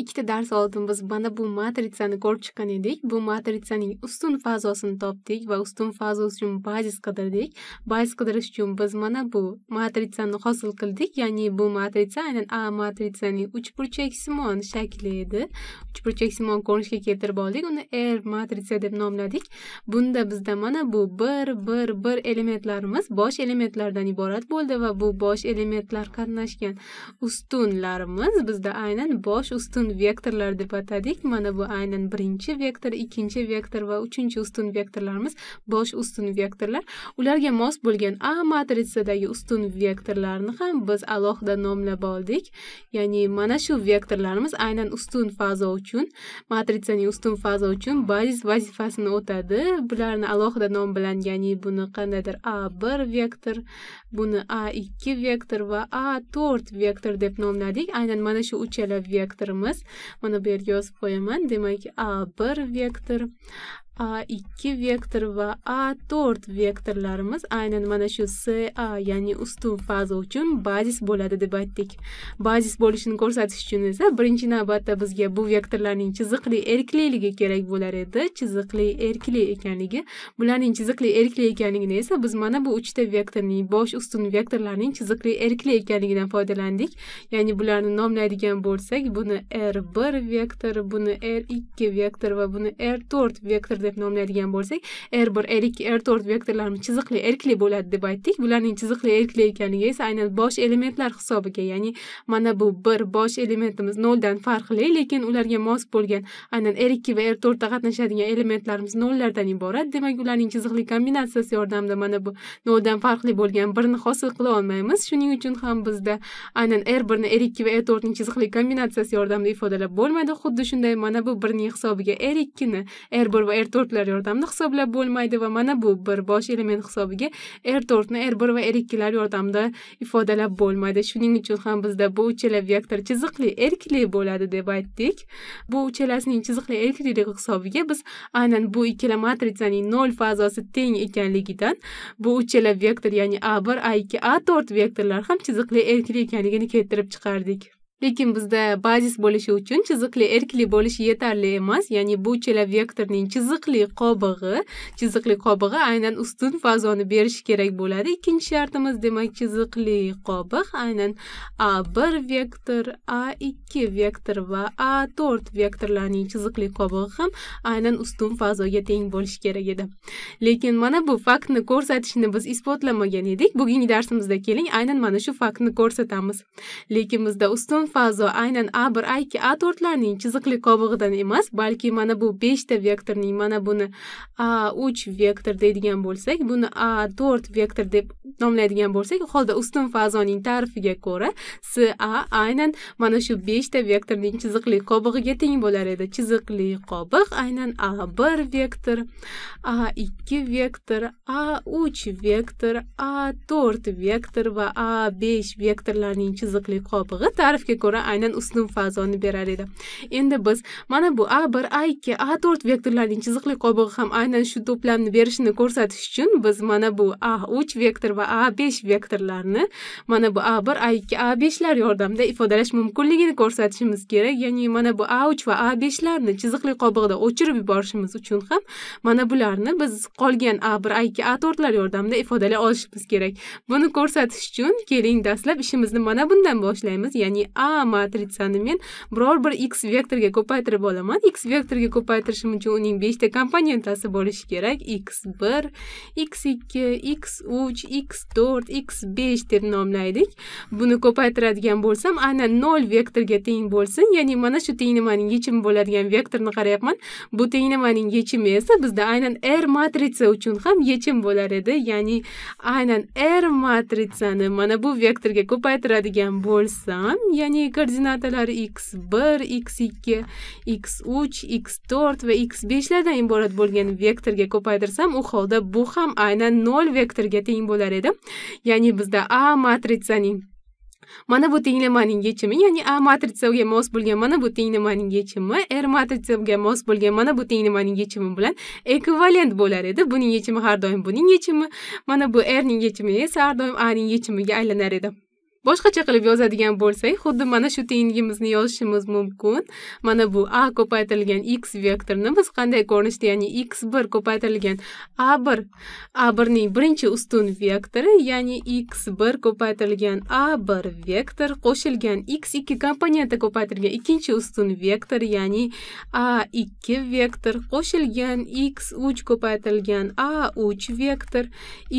ikkita dars oldimiz mana bu matritsani ko'rib chiqqan edik bu matritsaning ustun fazosini topdik va ustun fazosi uchun bazis qidirdik bazis qidirish uchun biz mana bu matritsani hosil qildik ya'ni bu matritsa aynan a matritsaning uchburchaksimon shakli edi uchburchaksimon ko'rinishga keltirib oldik uni r matritsa deb nomladik bunda bizda mana bu bir bir bir elementlarimiz bosh elementlardan iborat bo'ldi va bu bosh elementlar qatnashgan ustunlarimiz bizda aynan bosh ustun vektorlar deb atadik mana bu aynan birinchi vektor ikkinchi vektor va uchinchi ustun vektorlarimiz bosh ustun vektorlar ularga mos bo'lgan a matritsadagi ustun vektorlarni ham biz alohida nomlab oldik ya'ni mana shu vektorlarimiz aynan ustun faza uchun matritsaning ustun faza uchun bazis vazifasini o'tadi bularni alohida nom bilan ya'ni buni qandaydir a bir vektor buni a ikki vektor va a to'rt vektor deb nomladik aynan mana shu uchala vektorimiz Mana bir jos poema, demak A1 vektor a2 vektor va a4 vektorlarimiz aynan mana shu ca ya'ni ustun faza uchun bazis bo'ladi deb aytdik bazis bo'lishini ko'rsatish uchun esa birinchi navbatda bizga bu vektorlarning chiziqli erkliligi kerak bo'lar edi chiziqli erkli ekanligi bularning chiziqli erkli ekanligini esa biz mana bu uchta vektorning bosh ustun vektorlarning chiziqli erkli ekanligidan foydalandik ya'ni bularni nomlaydigan bo'lsak buni r1 vektor buni r2 vektor va buni r4 vektor deb deb nomlaydigan bo'lsak r er bir r er ikki r er to'rt vektorlarimiz chiziqli erkli bo'ladi deb aytdik bularning chiziqli erkli ekanligi esa aynan bosh elementlar hisobiga ya'ni mana bu bir bosh elementimiz noldan farqli lekin ularga mos bo'lgan aynan r ikki va r to'rtda qatnashadigan elementlarimiz nollardan iborat demak ularning chiziqli kombinatsiyasi yordamida mana bu noldan farqli bo'lgan birni hosil qila olmaymiz shuning uchun ham bizda aynan r birni r ikki va r to'rtning chiziqli kombinatsiyasi yordamida ifodalab bo'lmaydi xuddi shunday mana bu birning hisobiga r ikkini r bir va r to'rt tortlar yordamida hisoblab bo'lmaydi va mana bu bir bosh element hisobiga r to'rtni r bir va r ikkilar yordamida ifodalab bo'lmaydi shuning uchun ham bizda bu uchala vektor chiziqli erkli bo'ladi deb aytdik bu uchalasining chiziqli erkliligi hisobiga biz aynan bu ikkala matritsaning nol fazosi teng ekanligidan bu uchala vektor ya'ni a bir a ikki a to'rt vektorlar ham chiziqli erkli ekanligini keltirib chiqardik lekin bizda bazis bo'lishi uchun chiziqli erkli bo'lishi yetarli emas ya'ni bu chala vektorning chiziqli qobig'i chiziqli qobig'i aynan ustun fazoni berishi kerak bo'ladi ikkinchi shartimiz demak chiziqli qobiq aynan a bir vektor a ikki vektor va a to'rt vektorlarning chiziqli qobig'i ham aynan ustun fazoga teng bo'lishi kerak edi lekin mana bu faktni ko'rsatishni biz isbotlamagan edik bugungi darsimizda keling aynan mana shu faktni ko'rsatamiz lekin bizda ustun fazo aynan a bir a a2 4 chiziqli qobig'idan emas balki mana bu 5 ta vektorning mana buni a3 vektor deydigan bo'lsak buni a4 vektor deb nomlaydigan bo'lsak u holda ustun fazoning ta'rifiga ko'ra sa aynan mana shu beshta vektorning chiziqli qobig'iga teng bo'lar edi chiziqli qobiq aynan a bir vektor a ikki vektor a uch vektor a to'rt vektor va a besh vektorlarning chiziqli qobig'i ta'rifga ko'ra aynan ustun fazoni berar edi endi biz mana bu a bir a ikki a to'rt vektorlarning chiziqli qobig'i ham aynan shu to'plamni berishini ko'rsatish uchun biz mana bu a uch vektor va A5 vektorlarni mana bu A1, A2, A5lar yordamida ifodalash mumkinligini ko'rsatishimiz kerak. Ya'ni mana bu A3 va A5larni chiziqli qobig'ida o'chirib yuborishimiz uchun ham mana bularni biz qolgan A1, A2, A4lar yordamida ifodalay olishimiz kerak. Buni ko'rsatish uchun keling dastlab ishimizni mana bundan boshlaymiz. Ya'ni A matritsani men biror bir x vektorga ko'paytirib olaman. x vektorga ko'paytirishim uchun uning 5 ta komponentasi bo'lishi kerak. x1, x2, x3, x x 4 x 5 deb nomlaydik buni ko'paytiradigan bo'lsam aynan nol vektorga teng bo'lsin ya'ni mana shu tenglamaning yechimi bo'ladigan vektorni qarayapman bu tenglamaning yechimi esa bizda aynan r matritsa uchun ham yechim bo'lar edi ya'ni aynan r matritsani mana bu vektorga ko'paytiradigan bo'lsam ya'ni koordinatalari x 1 x 2 x 3 x 4 va x 5 lardan iborat bo'lgan vektorga ko'paytirsam u holda bu ham aynan nol vektorga teng bo'lar edi beradi ya'ni bizda a matritsaning mana bu tenglamaning yechimi ya'ni a matritsaga mos bo'lgan mana bu tenglamaning yechimi r matritsaga mos bo'lgan mana bu tenglamaning yechimi bilan ekvivalent bo'lar edi buning yechimi har doim buning yechimi mana bu r ning yechimi esa har doim a ning yechimiga aylanar edi boshqacha qilib yozadigan bo'lsak xuddi mana shu tengligimizni yozishimiz mumkin mana bu a ko'paytirilgan x vektorini biz qanday ko'rinishda ya'ni x bir ko'paytirilgan a bir a birning birinchi ustun vektori ya'ni x bir ko'paytirilgan a bir vektor qo'shilgan x ikki komponenti ko'paytirilgan ikkinchi ustun vektor ya'ni a ikki vektor qo'shilgan x uch ko'paytirilgan a uch vektor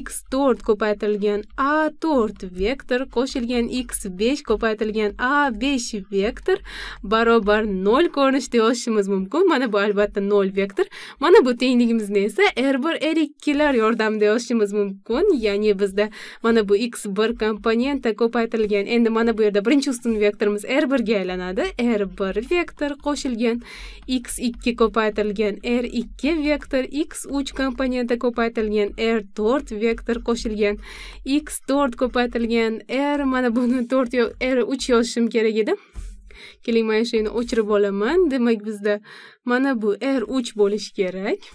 x to'rt ko'paytirilgan a to'rt vektor qo'shilgan ko'paytirilgan x besh ko'paytirilgan a besh vektor barobar nol ko'rinishda yozishimiz mumkin mana bu albatta nol vektor mana bu tengligimizni esa r bir r ikkilar yordamida yozishimiz mumkin ya'ni bizda mana bu x bir komponenta ko'paytirilgan endi mana bu yerda birinchi ustun vektorimiz r birga aylanadi r bir vektor qo'shilgan x ikki ko'paytirilgan r ikki vektor x uch komponenta ko'paytirilgan r to'rt vektor qo'shilgan x to'rt ko'paytirilgan r mana buni to'rt er-, uch yozishim kerak edi keling mana shu yerni o'chirib olaman demak bizda mana bu r er uch bo'lishi kerak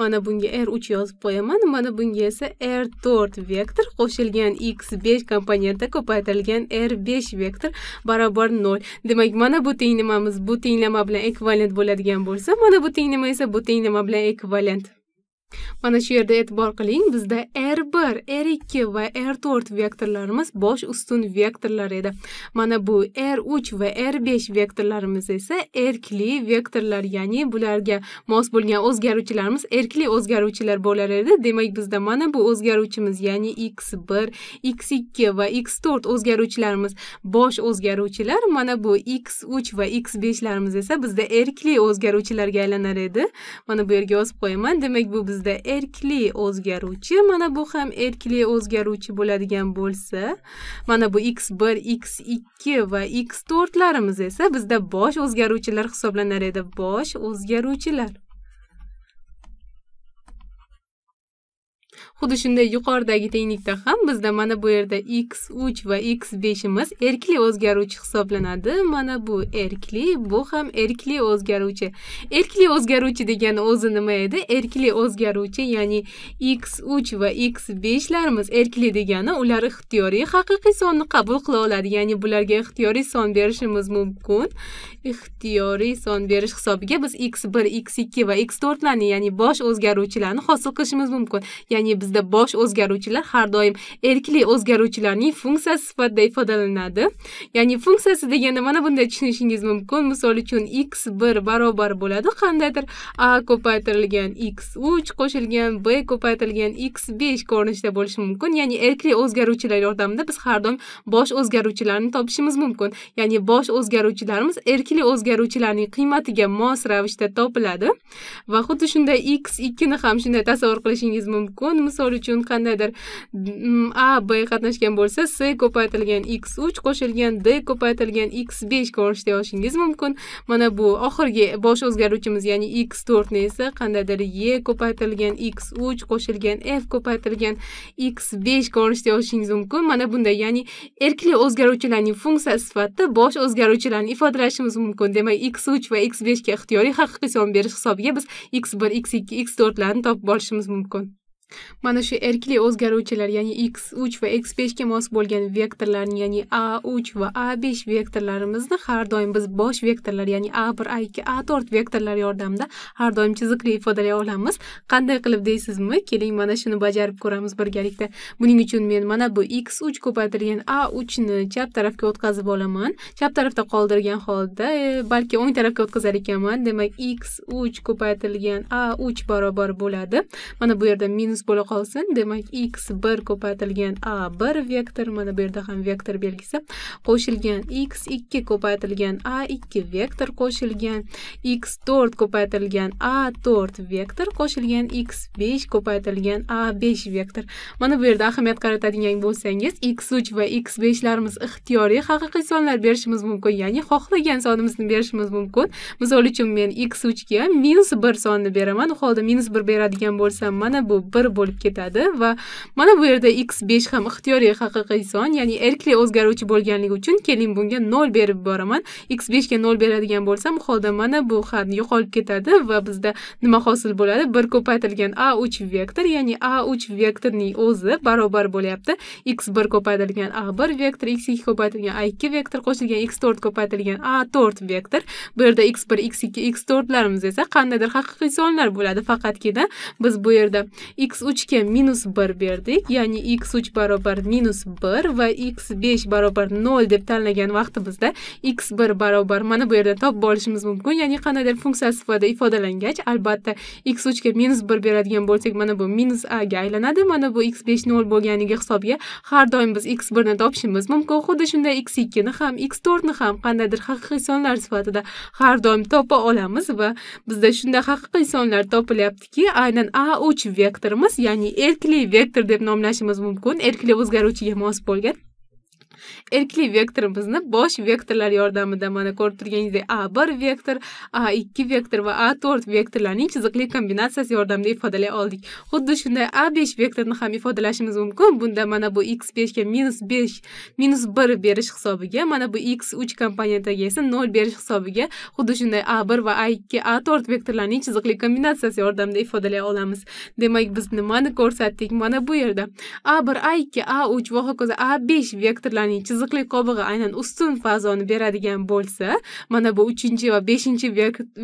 mana bunga r er uch yozib qo'yaman mana bunga esa r to'rt vektor qo'shilgan x besh komponenti ko'paytirilgan r besh vektor barobar nol demak mana bu tenglamamiz bu tenglama bilan ekvivalent bo'ladigan bo'lsa mana bu tenglama esa bu tenglama bilan ekvivalent Mana shu yerda e'tibor qiling, bizda R1, R2 va R4 vektorlarimiz bosh ustun vektorlar edi. Mana bu R3 va R5 vektorlarimiz esa erkli vektorlar, ya'ni bularga mos bo'lgan o'zgaruvchilarimiz erkli o'zgaruvchilar bo'lar edi. Demak, bizda mana bu o'zgaruvchimiz, ya'ni x1, x2 va x4 o'zgaruvchilarimiz bosh o'zgaruvchilar, mana bu x3 va x5larimiz esa bizda erkli o'zgaruvchilarga aylanar edi. Mana bu yerga yozib qo'yaman. Demak, bu biz sizda erkli o'zgaruvchi mana bu ham erkli o'zgaruvchi bo'ladigan bo'lsa mana bu x1 x2 va x4larimiz esa bizda bosh o'zgaruvchilar hisoblanar edi bosh o'zgaruvchilar xuddi shunday yuqoridagi tenglikda ham bizda mana bu yerda x3 va x5 imiz erkli o'zgaruvchi hisoblanadi mana bu erkli bu ham erkli o'zgaruvchi erkli o'zgaruvchi degani o'zi nima edi erkli o'zgaruvchi ya'ni x3 va x5 larimiz erkli degani ular ixtiyoriy haqiqiy sonni qabul qila oladi ya'ni bularga ixtiyoriy son berishimiz mumkin ixtiyoriy son berish hisobiga biz x1 x2 va x4larni ya'ni bosh o'zgaruvchilarni hosil qilishimiz mumkin ya'ni biz sizda bosh o'zgaruvchilar har doim erkli o'zgaruvchilarning funksiyasi sifatida ifodalanadi ya'ni funksiyasi deganda mana bunday tushunishingiz mumkin misol uchun x bir barobar bo'ladi qandaydir a ko'paytirilgan x uch qo'shilgan b ko'paytirilgan x besh ko'rinishda bo'lishi mumkin ya'ni erkli o'zgaruvchilar yordamida biz har doim bosh o'zgaruvchilarni topishimiz mumkin ya'ni bosh o'zgaruvchilarimiz erkli o'zgaruvchilarning qiymatiga mos ravishda topiladi va xuddi shunday x ikkini ham shunday tasavvur qilishingiz mumkin misol uchun qandaydir mm, a b qatnashgan bo'lsa s ko'paytirilgan x uch qo'shilgan d ko'paytirilgan x besh ko'rinishda yozishingiz mumkin mana bu oxirgi bosh o'zgaruvchimiz ya'ni x to'rtni esa qandaydir y ko'paytirilgan x uch qo'shilgan f ko'paytirilgan x besh ko'rinishda yozishingiz mumkin mana bunday ya'ni erkli o'zgaruvchilarning funksiyasi sifatida bosh o'zgaruvchilarni ifodalashimiz mumkin demak x uch va x beshga ixtiyoriy haqiqiy son berish hisobiga biz x bir x ikki x to'rtlarni topib olishimiz mumkin mana shu erkli o'zgaruvchilar ya'ni x3 va x5 ga mos bo'lgan vektorlarni ya'ni a3 va a5 vektorlarimizni har doim biz bosh vektorlar ya'ni a1 a2 a4 vektorlar yordamida har doim chiziqli ifodalay olamiz qanday qilib deysizmi keling mana shuni bajarib ko'ramiz birgalikda buning uchun men mana bu x3 ko'paytirilgan a3 ni chap tarafga o'tkazib olaman chap tarafda qoldirgan holda e, balki o'ng tarafga o'tkazar ekanman demak x3 ko'paytirilgan a3 barobar bo'ladi mana bu yerda minus minus bo'la qolsin demak x bir ko'paytirilgan a bir vektor mana bu yerda ham vektor belgisi qo'shilgan x ikki ko'paytirilgan a ikki vektor qo'shilgan x to'rt ko'paytirilgan a to'rt vektor qo'shilgan x besh ko'paytirilgan a besh vektor mana bu yerda ahamiyat qaratadigan bo'lsangiz x uch va x beshlarimiz ixtiyoriy haqiqiy sonlar berishimiz mumkin ya'ni xohlagan sonimizni berishimiz mumkin misol uchun men x uchga minus bir sonni beraman u holda minus bir beradigan bo'lsam mana bu bir bo'lib ketadi va mana bu yerda x besh ham ixtiyoriy haqiqiy son ya'ni erkli o'zgaruvchi bo'lganligi uchun keling bunga nol berib boraman x beshga nol beradigan bo'lsam holda mana bu ha yo'qolib ketadi va bizda nima hosil bo'ladi bir ko'paytirilgan a uch vektor ya'ni a uch vektorning o'zi barobar bo'lyapti x bir ko'paytirilgan a bir vektor x ikki ko'paytirilgan a ikki vektor qo'shilgan x to'rt ko'paytirilgan a to'rt vektor bu yerda x bir x ikki x to'rtlarimiz esa qandaydir haqiqiy sonlar bo'ladi faqatgina biz bu yerda x x3 ga minus 1 berdik ya'ni x3 barobar minus 1 va x5 barobar 0 deb tanlagan vaqtimizda x1 barobar mana bu yerdan topib olishimiz mumkin ya'ni qandaydir funksiya sifatida ifodalangach albatta x3 ga minus 1 beradigan bo'lsak mana bu minus a ga aylanadi mana bu x5 0 bo'lganligi hisobiga har doim biz x1 ni topishimiz mumkin xuddi shunday x2 ni ham x4 ni ham qandaydir haqiqiy sonlar sifatida har doim topa olamiz va bizda shunday haqiqiy sonlar topilyaptiki aynan a3 vektorimiz ya'ni erkli vektor deb nomlashimiz mumkin erkli o'zgaruvchiga mos bo'lgan erkli vektorimizni bosh vektorlar yordamida mana ko'rib turganingizdek a bir vektor a ikki vektor va a to'rt vektorlarning chiziqli kombinatsiyasi yordamida ifodalay oldik xuddi shunday a besh vektorni ham ifodalashimiz mumkin bunda mana bu x beshga minus besh minus bir berish hisobiga mana bu x uch komponentaga esa nol berish hisobiga xuddi shunday a bir va a ikki a to'rt vektorlarning chiziqli kombinatsiyasi yordamida ifodalay olamiz demak biz nimani ko'rsatdik mana bu yerda a bir a ikki a uch va hokazo a besh vektorlarning ya'ni chiziqli qobig'i aynan ustun fazoni beradigan bo'lsa mana bu uchinchi va beshinchi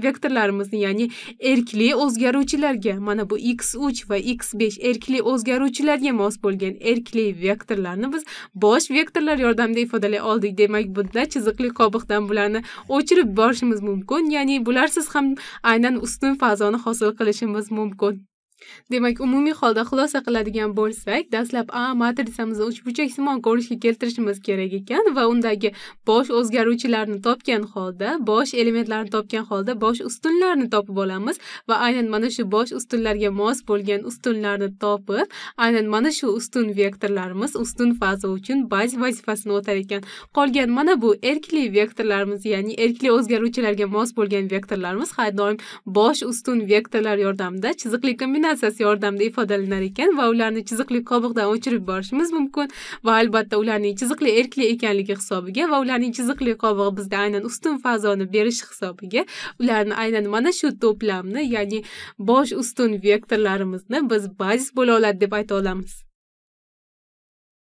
vektorlarimizni ya'ni erkli o'zgaruvchilarga mana bu x uch va x besh erkli o'zgaruvchilarga mos bo'lgan erkli vektorlarni biz bosh vektorlar yordamida ifodalay oldik demak bunda chiziqli qobiqdan bularni o'chirib borishimiz mumkin ya'ni bularsiz ham aynan ustun fazoni hosil qilishimiz mumkin demak umumiy holda xulosa qiladigan bo'lsak dastlab a matritsamizni uchburchaksimon ko'rinishga keltirishimiz kerak ekan va undagi bosh o'zgaruvchilarni topgan holda bosh elementlarni topgan holda bosh ustunlarni topib olamiz va aynan mana shu bosh ustunlarga mos bo'lgan ustunlarni topib aynan mana shu ustun vektorlarimiz ustun faza uchun baz vazifasini o'tar ekan qolgan mana bu erkli vektorlarimiz ya'ni erkli o'zgaruvchilarga mos bo'lgan vektorlarimiz har doim bosh ustun vektorlar yordamida chiziqli kombinatsiya kassasi yordamida ifodalanar ekan va ularni chiziqli qobiqdan o'chirib borishimiz mumkin va albatta ularning chiziqli erkli ekanligi hisobiga va ularning chiziqli qobig'i bizda aynan ustun fazoni berish hisobiga ularni aynan mana shu to'plamni ya'ni bosh ustun vektorlarimizni biz bazis bo'la oladi deb ayta olamiz